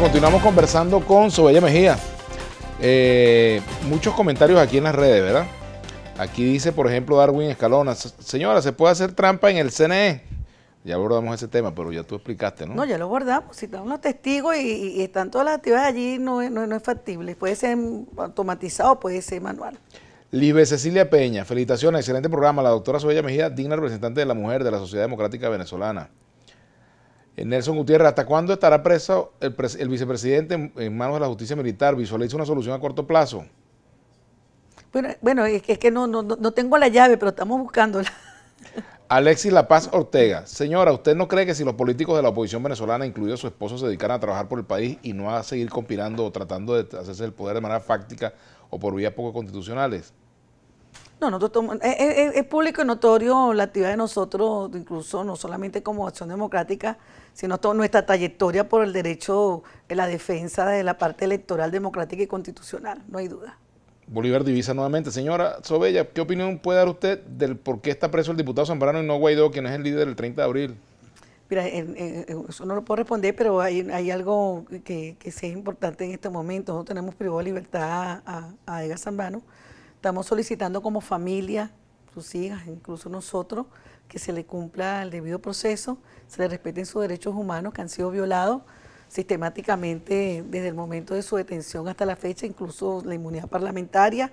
continuamos conversando con Sobella Mejía. Eh, muchos comentarios aquí en las redes, ¿verdad? Aquí dice, por ejemplo, Darwin Escalona, señora, ¿se puede hacer trampa en el CNE? Ya abordamos ese tema, pero ya tú explicaste, ¿no? No, ya lo abordamos. Si están los testigos y, están todas las actividades allí, no es, no, es factible. Puede ser automatizado, puede ser manual. Libe Cecilia Peña, felicitaciones, excelente programa. La doctora Sobella Mejía, digna representante de la mujer de la Sociedad Democrática Venezolana. Nelson Gutiérrez, ¿hasta cuándo estará preso el, vicepresidente en manos de la justicia militar? ¿Visualiza una solución a corto plazo? Bueno, es que, no, tengo la llave, pero estamos buscándola. Alexis La Paz Ortega, señora, ¿usted no cree que si los políticos de la oposición venezolana, incluido su esposo, se dedicaran a trabajar por el país y no a seguir conspirando o tratando de hacerse el poder de manera fáctica o por vías poco constitucionales? No, nosotros es, eh, eh, eh, es, público y notorio la actividad de nosotros, incluso no solamente como Acción Democrática, sino toda nuestra trayectoria por el derecho la defensa de la parte electoral democrática y constitucional, no hay duda. Bolívar Divisa nuevamente. Señora Sobella, ¿qué opinión puede dar usted del por qué está preso el diputado Zambrano y no Guaidó, quien es el líder del 30 de abril? Mira, eso no lo puedo responder, pero hay, algo que, sí es importante en este momento. No tenemos privado libertad a, a Edgar Zambrano Estamos solicitando como familia, sus hijas, incluso nosotros, que se le cumpla el debido proceso, se le respeten sus derechos humanos que han sido violados sistemáticamente desde el momento de su detención hasta la fecha, incluso la inmunidad parlamentaria,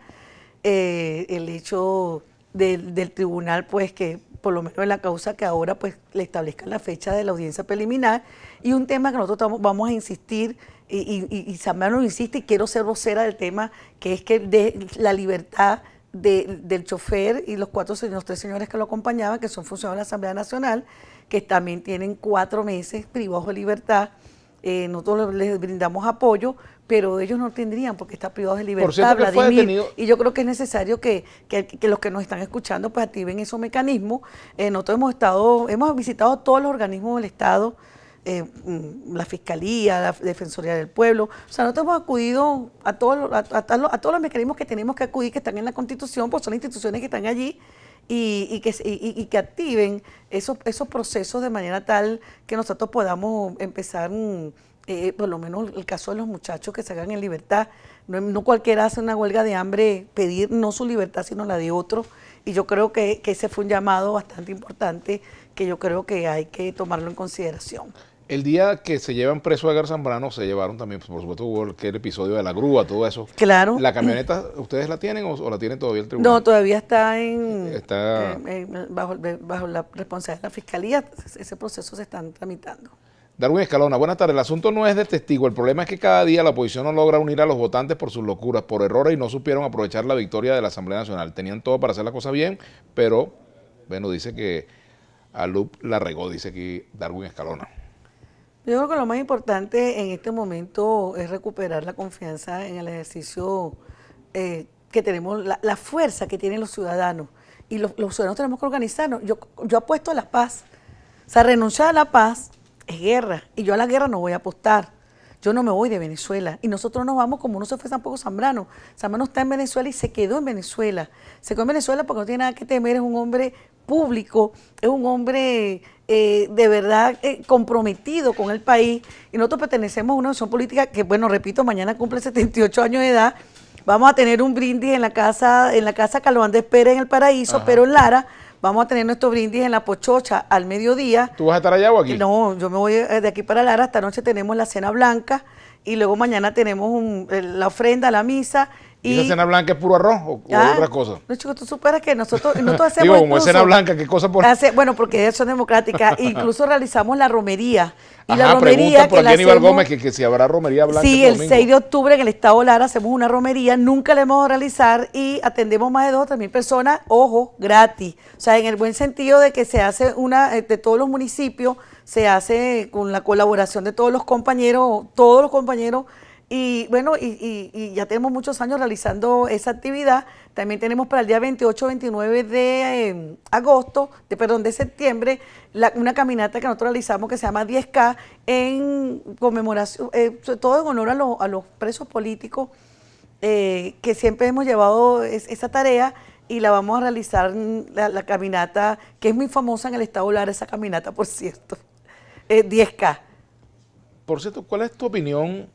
eh, el hecho del, tribunal, pues que por lo menos en la causa que ahora pues le establezca la fecha de la audiencia preliminar y un tema que nosotros vamos a insistir y, y, y insiste, y quiero ser vocera del tema, que es que de la libertad del chofer y los cuatro los tres señores que lo acompañaban, que son funcionarios de la Asamblea Nacional, que también tienen cuatro meses privados de libertad. Eh, nosotros les brindamos apoyo, pero ellos no tendrían porque está privados de libertad, Vladimir. Y yo creo que es necesario que, los que nos están escuchando pues activen esos mecanismos. Eh, nosotros hemos estado, hemos visitado todos los organismos del Estado, eh, mm, la Fiscalía, la Defensoría del Pueblo. O sea, nosotros hemos acudido a, todos a, a, todos los mecanismos que tenemos que acudir, que están en la Constitución, pues son instituciones que están allí y, que, activen esos, esos procesos de manera tal que nosotros podamos empezar, mm, eh, por lo menos el caso de los muchachos que se hagan en libertad. No, cualquiera hace una huelga de hambre pedir no su libertad, sino la de otro. Y yo creo que ese fue un llamado bastante importante que yo creo que hay que tomarlo en consideración. El día que se llevan preso a Garzambrano Zambrano, se llevaron también, pues, por supuesto, hubo el episodio de la grúa, todo eso. Claro. ¿La camioneta, ustedes la tienen o, la tienen todavía el tribunal? No, todavía está en. Eh, eh, eh, bajo, la responsabilidad de la fiscalía. Ese proceso se está tramitando. Darwin Escalona, buenas tardes. El asunto no es de testigo. El problema es que cada día la oposición no logra unir a los votantes por sus locuras, por errores y no supieron aprovechar la victoria de la Asamblea Nacional. Tenían todo para hacer la cosa bien, pero, bueno, dice que a Alup la regó, dice aquí Darwin Escalona. Yo creo que lo más importante en este momento es recuperar la confianza en el ejercicio eh, que tenemos, la, fuerza que tienen los ciudadanos. Y los, los, ciudadanos tenemos que organizarnos. Yo, yo apuesto a la paz. O sea, renunciar a la paz es guerra. Y yo a la guerra no voy a apostar. Yo no me voy de Venezuela y nosotros nos vamos como no se fue tampoco Zambrano. Zambrano está en Venezuela y se quedó en Venezuela. Se quedó en Venezuela porque no tiene nada que temer, es un hombre público, es un hombre eh, de verdad eh, comprometido con el país y nosotros pertenecemos a una nación política que, bueno, repito, mañana cumple 78 años de edad. Vamos a tener un brindis en la casa, en la casa Calván de espera en el Paraíso, pero en Lara Vamos a tener nuestro brindis en la Pochocha al mediodía. ¿Tú vas a estar allá o aquí? No, yo me voy eh, de aquí para Lara. Esta noche tenemos la cena blanca y luego mañana tenemos la ofrenda, la misa y, esa cena blanca es puro arroz o, ah, otra cosa? No, chicos, tú superas que nosotros, hacemos. Digo, como escena blanca, ¿qué cosa por hace, Bueno, porque acción democrática, incluso realizamos la romería. Y la romería. por aquí Aníbal Gómez que, que, si habrá romería blanca. Sí, este el, 6 de octubre en el estado Lara hacemos una romería. Nunca la hemos a realizar y atendemos más de 2 o mil personas, ojo, gratis. O sea, en el buen sentido de que se hace una, eh, de todos los municipios, se hace con la colaboración de todos los compañeros, todos los compañeros y bueno, y, ya tenemos muchos años realizando esa actividad. También tenemos para el día 28, 29 de em, agosto, de, perdón, de septiembre, una caminata que nosotros realizamos que se llama 10K en conmemoración, eh, sobre todo en honor a, a los presos políticos, eh, que siempre hemos llevado esa tarea y la vamos a realizar mm, la, caminata, que es muy famosa en el estado de esa caminata, por cierto, 10K. Por cierto, ¿cuál es tu opinión?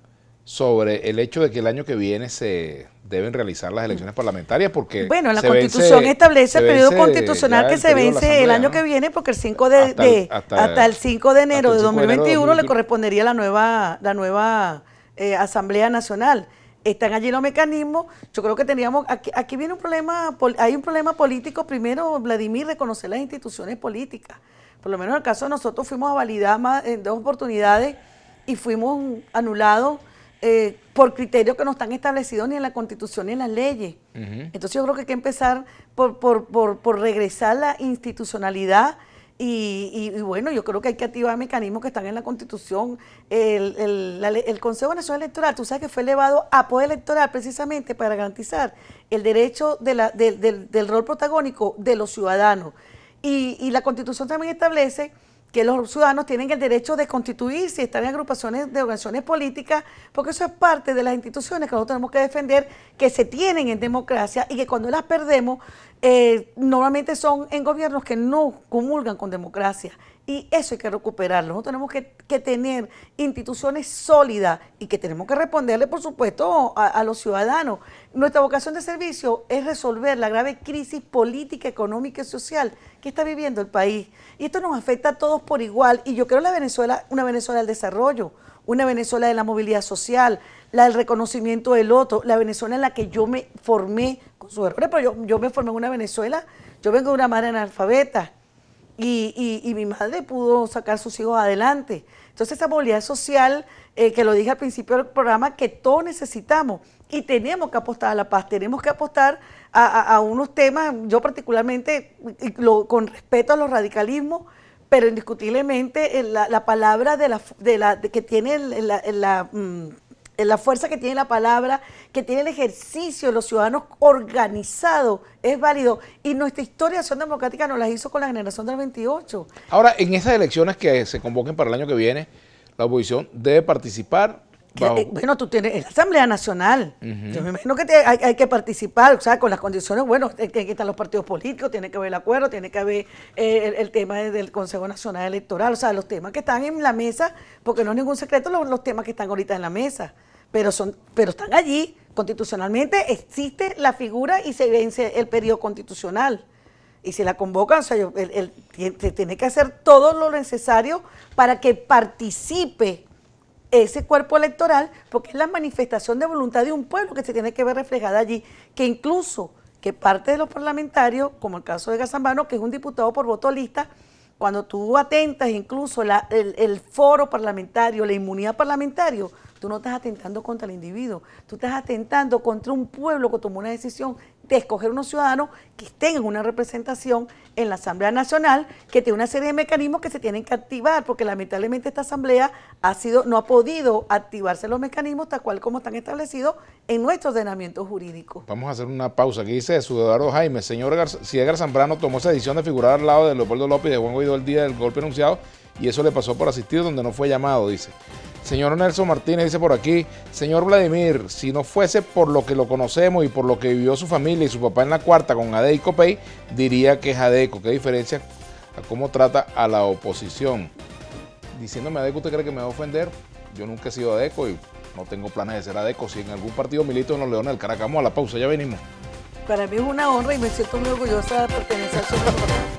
sobre el hecho de que el año que viene se deben realizar las elecciones mm. parlamentarias porque... Bueno, la constitución establece el periodo constitucional que se vence el año que viene porque el 5 de, hasta, el, 5 de enero de 2021, le correspondería la nueva, la nueva eh, Asamblea Nacional. Están allí los mecanismos. Yo creo que teníamos... Aquí, aquí viene un problema, hay un problema político. Primero, Vladimir, reconocer las instituciones políticas. Por lo menos en el caso de nosotros fuimos a validar más, en dos oportunidades y fuimos anulados eh, por criterios que no están establecidos ni en la Constitución ni en las leyes. Entonces yo creo que hay que empezar por, por, regresar la institucionalidad y, bueno, yo creo que hay que activar mecanismos que están en la Constitución. El, Consejo Nacional Electoral, tú sabes que fue elevado a poder electoral precisamente para garantizar el derecho de del, rol protagónico de los ciudadanos. Y, y la Constitución también establece que los ciudadanos tienen el derecho de constituirse y estar en agrupaciones de organizaciones políticas, porque eso es parte de las instituciones que nosotros tenemos que defender, que se tienen en democracia y que cuando las perdemos, eh, normalmente son en gobiernos que no comulgan con democracia y eso hay que recuperarlo. Nosotros tenemos que, tener instituciones sólidas y que tenemos que responderle, por supuesto, a, los ciudadanos. Nuestra vocación de servicio es resolver la grave crisis política, económica y social que está viviendo el país. Y esto nos afecta a todos por igual. Y yo creo la Venezuela, una Venezuela del desarrollo, una Venezuela de la movilidad social, la del reconocimiento del otro, la Venezuela en la que yo me formé con su Pero yo me formé en una Venezuela, yo vengo de una madre analfabeta y, y, mi madre pudo sacar sus hijos adelante. Entonces esa movilidad social, eh, que lo dije al principio del programa, que todos necesitamos y tenemos que apostar a la paz, tenemos que apostar a, unos temas, yo particularmente, con respeto a los radicalismos, pero indiscutiblemente eh, la, la palabra de la, de la que tiene la mm, eh, la fuerza que tiene la palabra, que tiene el ejercicio de los ciudadanos organizados, es válido. Y nuestra historia de acción democrática nos la hizo con la generación del 28. Ahora, en esas elecciones que se convoquen para el año que viene, la oposición debe participar. Eh, bueno, tú tienes la Asamblea Nacional. Yo me imagino que hay, que participar, o sea, con las condiciones, bueno, que, que están los partidos políticos, tiene que haber el acuerdo, tiene que haber eh, el, tema del Consejo Nacional Electoral, o sea, los temas que están en la mesa, porque no es ningún secreto los temas que están ahorita en la mesa pero, son, pero están allí. Constitucionalmente existe la figura y se vence el periodo constitucional. Y si la convocan, o sea, se tiene que hacer todo lo necesario para que participe ese cuerpo electoral, porque es la manifestación de voluntad de un pueblo que se tiene que ver reflejada allí, que incluso que parte de los parlamentarios, como el caso de Gazambano, que es un diputado por voto lista, cuando tú atentas incluso el, foro parlamentario, la inmunidad parlamentaria, tú no estás atentando contra el individuo, tú estás atentando contra un pueblo que tomó una decisión de escoger unos ciudadanos que estén en una representación en la Asamblea Nacional, que tiene una serie de mecanismos que se tienen que activar, porque lamentablemente esta Asamblea ha sido, no ha podido activarse los mecanismos tal cual como están establecidos en nuestro ordenamiento jurídico. Vamos a hacer una pausa. Aquí dice Eduardo Jaime, señor Sierra Zambrano tomó esa decisión de figurar al lado de Leopoldo López y de Juan Guaidó el día del golpe anunciado, y eso le pasó por asistir donde no fue llamado, dice. Señor Nelson Martínez dice por aquí, señor Vladimir, si no fuese por lo que lo conocemos y por lo que vivió su familia y su papá en la cuarta con Adecopey, Pay, diría que es Adeco. ¿Qué diferencia a cómo trata a la oposición? Diciéndome Adeco, ¿usted cree que me va a ofender? Yo nunca he sido Adeco y no tengo planes de ser Adeco. Si en algún partido milito en los Leones del Caracamo, a la pausa, ya venimos. Para mí es una honra y me siento muy orgullosa de pertenecer a su